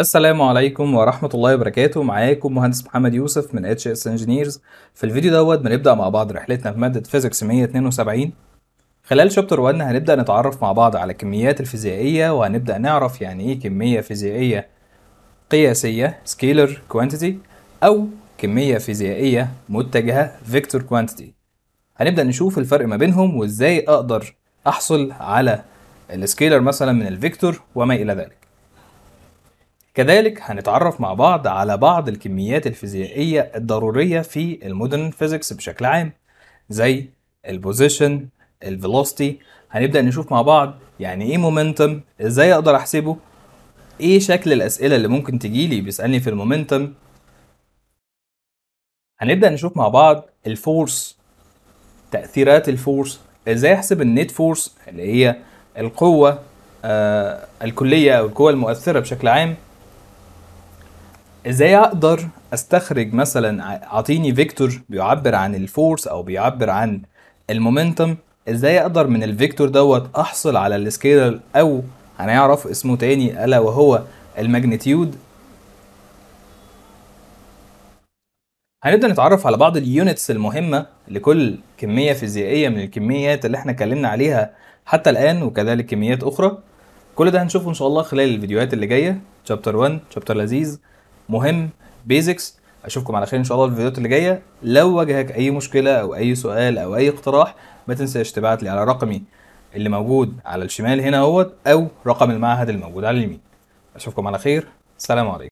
السلام عليكم ورحمة الله وبركاته معاكم مهندس محمد يوسف من اتش اس انجينيرز في الفيديو دوت بنبدأ مع بعض رحلتنا في مادة فيزيكس 172 خلال شابتر 1 هنبدأ نتعرف مع بعض على الكميات الفيزيائية وهنبدأ نعرف يعني ايه كمية فيزيائية قياسية سكيلر كوانتيتي أو كمية فيزيائية متجهة فيكتور كوانتيتي هنبدأ نشوف الفرق ما بينهم وازاي أقدر أحصل على السكيلر مثلا من الفيكتور وما إلى ذلك كذلك هنتعرف مع بعض على بعض الكميات الفيزيائية الضرورية في المودرن فيزيكس بشكل عام زي البوزيشن الفيلوستي هنبدأ نشوف مع بعض يعني ايه مومنتم ازاي اقدر احسبه ايه شكل الاسئلة اللي ممكن تجيلي بيسألني في المومنتم هنبدأ نشوف مع بعض الفورس تأثيرات الفورس ازاي احسب النيت فورس اللي هي القوة آه الكلية او القوة المؤثرة بشكل عام ازاي اقدر استخرج مثلا اعطيني فيكتور بيعبر عن الفورس او بيعبر عن المومنتم ازاي اقدر من الفيكتور دوت احصل على السكيلر او هنعرف اسمه تاني الا وهو الماجنتيود هنبدا نتعرف على بعض اليونتس المهمه لكل كميه فيزيائيه من الكميات اللي احنا اتكلمنا عليها حتى الان وكذلك كميات اخرى كل ده هنشوفه ان شاء الله خلال الفيديوهات اللي جايه شابتر 1 شابتر لذيذ مهم بيزكس اشوفكم على خير ان شاء الله في الفيديوهات اللي جايه لو واجهك اي مشكله او اي سؤال او اي اقتراح ما تنساش تبعت لي على رقمي اللي موجود على الشمال هنا اهوت او رقم المعهد الموجود على اليمين اشوفكم على خير سلام عليكم